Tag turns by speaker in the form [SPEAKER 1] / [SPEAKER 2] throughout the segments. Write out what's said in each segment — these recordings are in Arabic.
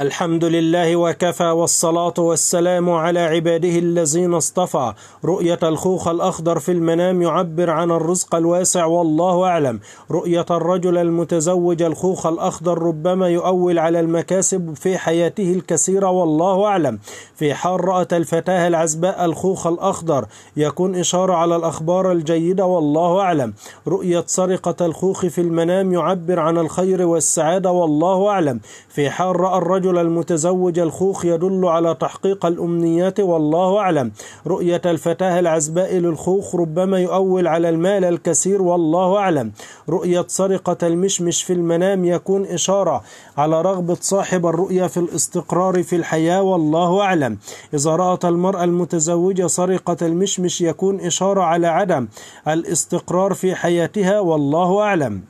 [SPEAKER 1] الحمد لله وكفى والصلاة والسلام على عباده الذين اصطفى رؤية الخوخ الأخضر في المنام يعبر عن الرزق الواسع والله أعلم رؤية الرجل المتزوج الخوخ الأخضر ربما يؤول على المكاسب في حياته الكثيرة والله أعلم في حال رأت الفتاة العزباء الخوخ الأخضر يكون إشارة على الأخبار الجيدة والله أعلم رؤية سرقة الخوخ في المنام يعبر عن الخير والسعادة والله أعلم في حال رأى الرجل الرجل المتزوج الخوخ يدل على تحقيق الأمنيات والله أعلم رؤية الفتاة العزباء للخوخ ربما يؤول على المال الكثير والله أعلم رؤية سرقة المشمش في المنام يكون إشارة على رغبة صاحب الرؤية في الاستقرار في الحياة والله أعلم إذا رأت المرأة المتزوجة سرقة المشمش يكون إشارة على عدم الاستقرار في حياتها والله أعلم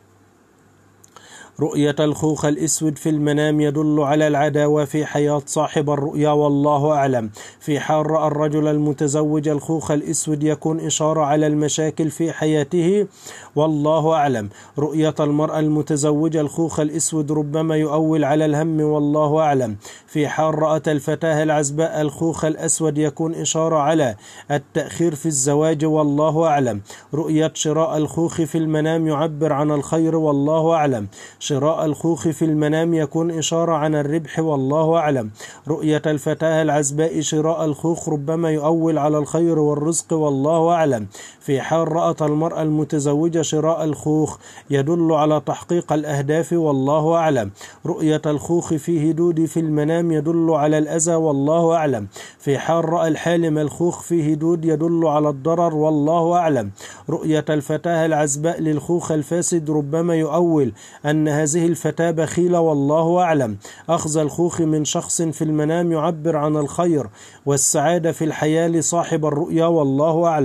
[SPEAKER 1] رؤية الخوخ الأسود في المنام يدل على العداوة في حياة صاحب الرؤيا والله أعلم في حال رأى الرجل المتزوج الخوخ الأسود يكون إشارة على المشاكل في حياته والله أعلم رؤية المرأة المتزوجة الخوخ الأسود ربما يؤول على الهم والله أعلم في حال رأت الفتاة العزباء الخوخ الأسود يكون إشارة على التأخير في الزواج والله أعلم رؤية شراء الخوخ في المنام يعبر عن الخير والله أعلم شراء الخوخ في المنام يكون إشارة عن الربح والله أعلم رؤية الفتاة العزباء شراء الخوخ ربما يؤول على الخير والرزق والله أعلم في حال رأت المرأة المتزوجة شراء الخوخ يدل على تحقيق الأهداف والله أعلم رؤية الخوخ في هدود في المنام لم يدل على الأذى والله أعلم في حال رأى الحالم الخوخ فيه دود يدل على الضرر والله أعلم رؤية الفتاة العزباء للخوخ الفاسد ربما يؤول أن هذه الفتاة بخيلة والله أعلم أخذ الخوخ من شخص في المنام يعبر عن الخير والسعادة في الحياة لصاحب الرؤيا والله أعلم